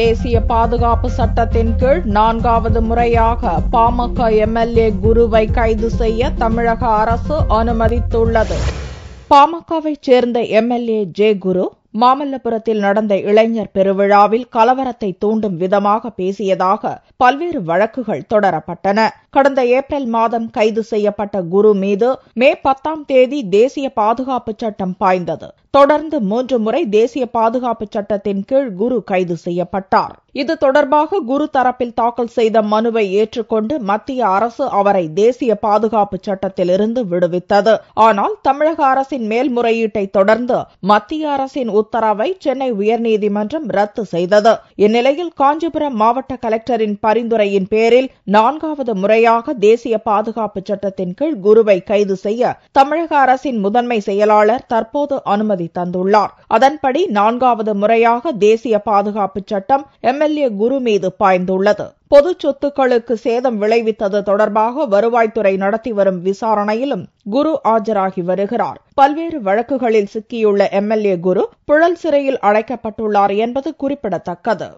தேசிய பாதுகாப்பு சட்டத்தின் கீழ் நான்காவது முறையாக பாமக எம்எல்ஏ குருவை கைது செய்ய தமிழக அரசு அனுமதித்துள்ளது பாமகவைச் சேர்ந்த எம்எல்ஏ ஜே குரு மாமல்லபுரத்தில் நடந்த இளைஞர் பெருவிழாவில் கலவரத்தை தூண்டும் விதமாக பேசியதாக பல்வேறு வழக்குகள் தொடரப்பட்டன கடந்த ஏப்ரல் மாதம் கைது செய்யப்பட்ட குரு மீது மே பத்தாம் தேதி தேசிய பாதுகாப்பு சட்டம் பாய்ந்தது தொடர்ந்து மூன்று முறை தேசிய பாதுகாப்பு சட்டத்தின் கீழ் குரு கைது செய்யப்பட்டார் இது தொடர்பாக குரு தரப்பில் தாக்கல் செய்த மனுவை ஏற்றுக்கொண்டு மத்திய அரசு அவரை தேசிய பாதுகாப்பு சட்டத்திலிருந்து விடுவித்தது ஆனால் தமிழக அரசின் மேல்முறையீட்டை தொடர்ந்து மத்திய அரசின் உத்தரவை சென்னை உயர்நீதிமன்றம் ரத்து செய்தது இந்நிலையில் காஞ்சிபுரம் மாவட்ட கலெக்டரின் பரிந்துரையின் பேரில் நான்காவது முறையாக தேசிய பாதுகாப்பு சட்டத்தின் கீழ் குருவை கைது செய்ய தமிழக அரசின் முதன்மை செயலாளர் தற்போது அனுமதி அனுமதி தந்துள்ளார் அதன்படி நான்காவது முறையாக தேசிய பாதுகாப்பு சட்டம் எம்எல்ஏ குரு மீது பாய்ந்துள்ளது பொது சொத்துக்களுக்கு சேதம் விளைவித்தது தொடர்பாக வருவாய்த்துறை நடத்தி வரும் விசாரணையிலும் குரு ஆஜராகி வருகிறார் பல்வேறு வழக்குகளில் சிக்கியுள்ள எம்எல்ஏ குரு புழல் சிறையில் அடைக்கப்பட்டுள்ளார் என்பது குறிப்பிடத்தக்கது